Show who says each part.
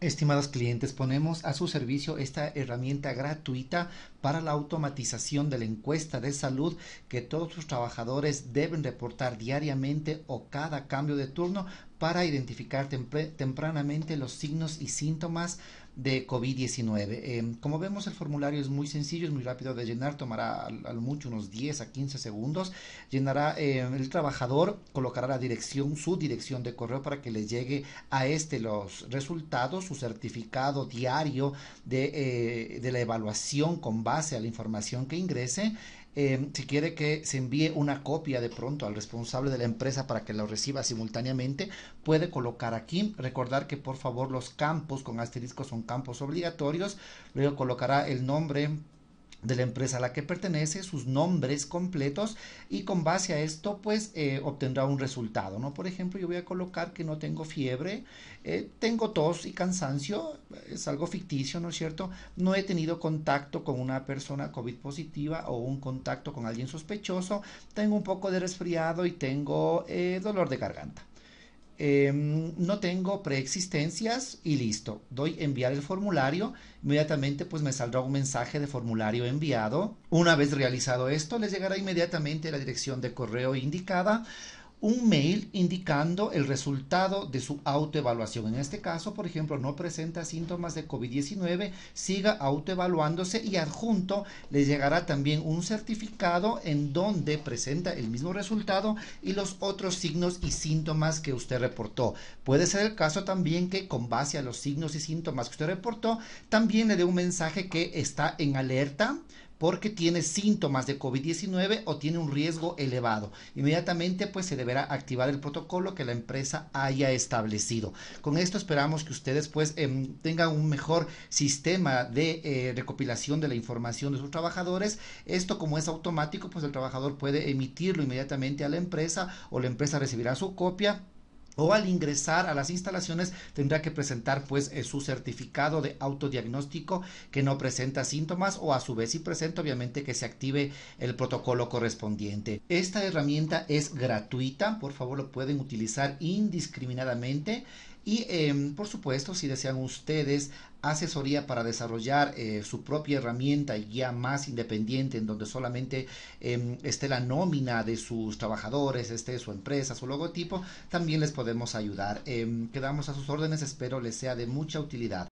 Speaker 1: Estimados clientes, ponemos a su servicio esta herramienta gratuita para la automatización de la encuesta de salud que todos sus trabajadores deben reportar diariamente o cada cambio de turno para identificar tempranamente los signos y síntomas de COVID-19. Em, como vemos, el formulario es muy sencillo, es muy rápido de llenar, tomará al mucho unos 10 a 15 segundos. Llenará em, el trabajador, colocará la dirección, su dirección de correo para que le llegue a este los resultados, su certificado diario de, eh, de la evaluación con base a la información que ingrese. Em, si quiere que se envíe una copia de pronto al responsable de la empresa para que lo reciba simultáneamente, puede colocar aquí. Recordar que por favor los campos con asterisco son campos obligatorios. Luego colocará el nombre de la empresa a la que pertenece, sus nombres completos y con base a esto pues eh, obtendrá un resultado, ¿no? Por ejemplo, yo voy a colocar que no tengo fiebre, eh, tengo tos y cansancio, es algo ficticio, ¿no es cierto? No he tenido contacto con una persona COVID positiva o un contacto con alguien sospechoso, tengo un poco de resfriado y tengo eh, dolor de garganta. Em, no tengo preexistencias y listo. Doy enviar el formulario, inmediatamente pues me saldrá un mensaje de formulario enviado. Una vez realizado esto, les llegará inmediatamente la dirección de correo indicada un mail indicando el resultado de su autoevaluación. En este caso, por ejemplo, no presenta síntomas de COVID-19, siga autoevaluándose y adjunto le llegará también un certificado en donde presenta el mismo resultado y los otros signos y síntomas que usted reportó. Puede ser el caso también que con base a los signos y síntomas que usted reportó, también le dé un mensaje que está en alerta porque tiene síntomas de COVID-19 o tiene un riesgo elevado. Inmediatamente pues se deberá activar el protocolo que la empresa haya establecido. Con esto esperamos que ustedes pues em, tengan un mejor sistema de eh, recopilación de la información de sus trabajadores. Esto como es automático pues el trabajador puede emitirlo inmediatamente a la empresa o la empresa recibirá su copia o al ingresar a las instalaciones tendrá que presentar pues eh, su certificado de autodiagnóstico que no presenta síntomas o a su vez si presenta obviamente que se active el protocolo correspondiente. Esta herramienta es gratuita, por favor lo pueden utilizar indiscriminadamente y em, por supuesto, si desean ustedes asesoría para desarrollar eh, su propia herramienta y guía más independiente en donde solamente em, esté la nómina de sus trabajadores, esté su empresa, su logotipo, también les podemos ayudar. Em, quedamos a sus órdenes, espero les sea de mucha utilidad.